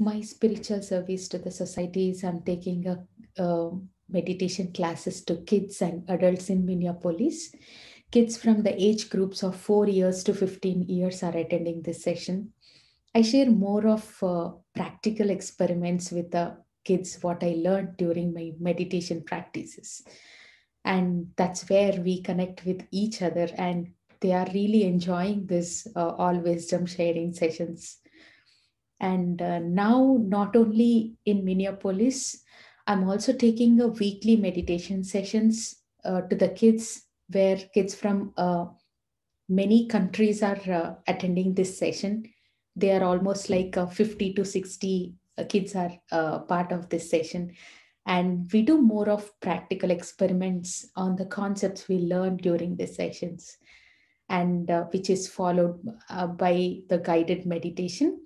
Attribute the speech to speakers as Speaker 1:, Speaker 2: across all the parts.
Speaker 1: my spiritual service to the society is I'm taking a, meditation classes to kids and adults in Minneapolis. Kids from the age groups of 4 years to 15 years are attending this session. I share more of uh, practical experiments with the kids, what I learned during my meditation practices. And that's where we connect with each other, and they are really enjoying this uh, all wisdom sharing sessions. And uh, now, not only in Minneapolis, I'm also taking a weekly meditation sessions uh, to the kids, where kids from uh, many countries are uh, attending this session. They are almost like uh, 50 to 60 uh, kids are part of this session. And we do more of practical experiments on the concepts we learn during these sessions, and which is followed by the guided meditation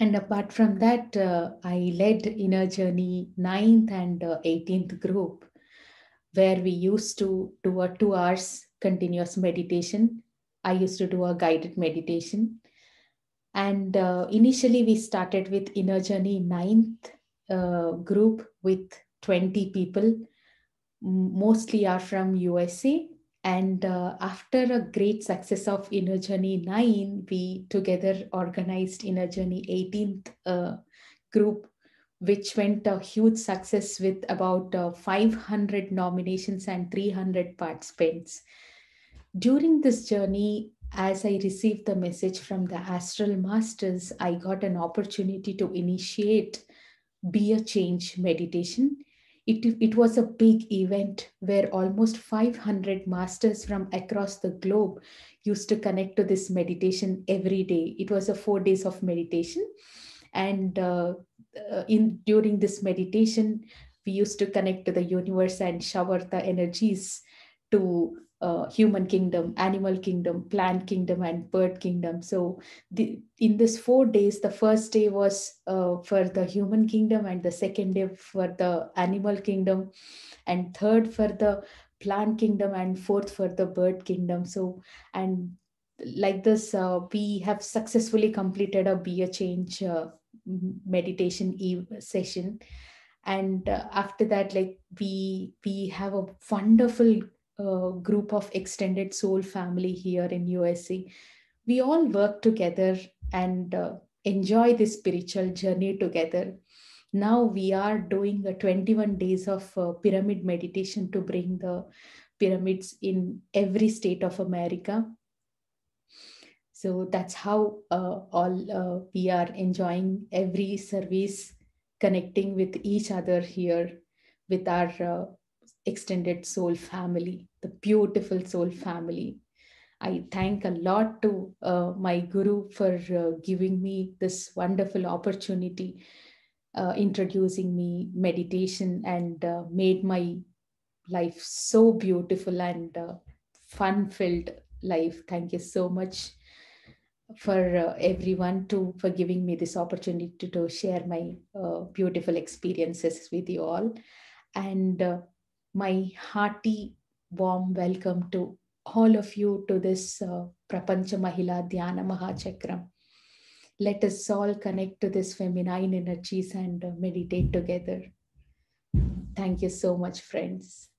Speaker 1: and apart from that, uh, I led Inner Journey 9th and uh, 18th group, where we used to do a two hours continuous meditation. I used to do a guided meditation. And uh, initially, we started with Inner Journey 9th uh, group with 20 people. Mostly are from USA and uh, after a great success of Inner Journey 9, we together organized Inner Journey 18th uh, group, which went a huge success with about uh, 500 nominations and 300 participants. During this journey, as I received the message from the Astral Masters, I got an opportunity to initiate Be a Change meditation it, it was a big event where almost 500 masters from across the globe used to connect to this meditation every day. It was a four days of meditation. And uh, uh in during this meditation, we used to connect to the universe and shower the energies to uh, human kingdom, animal kingdom, plant kingdom, and bird kingdom. So the, in this four days, the first day was uh, for the human kingdom, and the second day for the animal kingdom, and third for the plant kingdom, and fourth for the bird kingdom. So and like this, uh, we have successfully completed a be a change uh, meditation session and uh, after that like we we have a wonderful uh, group of extended soul family here in USA. We all work together and uh, enjoy this spiritual journey together. Now we are doing 21 days of uh, pyramid meditation to bring the pyramids in every state of America. So that's how uh, all uh, we are enjoying every service, connecting with each other here with our uh, extended soul family, the beautiful soul family. I thank a lot to uh, my guru for uh, giving me this wonderful opportunity, uh, introducing me meditation, and uh, made my life so beautiful and uh, fun-filled life. Thank you so much for uh, everyone to for giving me this opportunity to, to share my beautiful experiences with you all, and my hearty warm welcome to all of you to this uh, Prapancha Mahila Dhyana Mahachakram. Let us all connect to this feminine energies and uh, meditate together. Thank you so much, friends.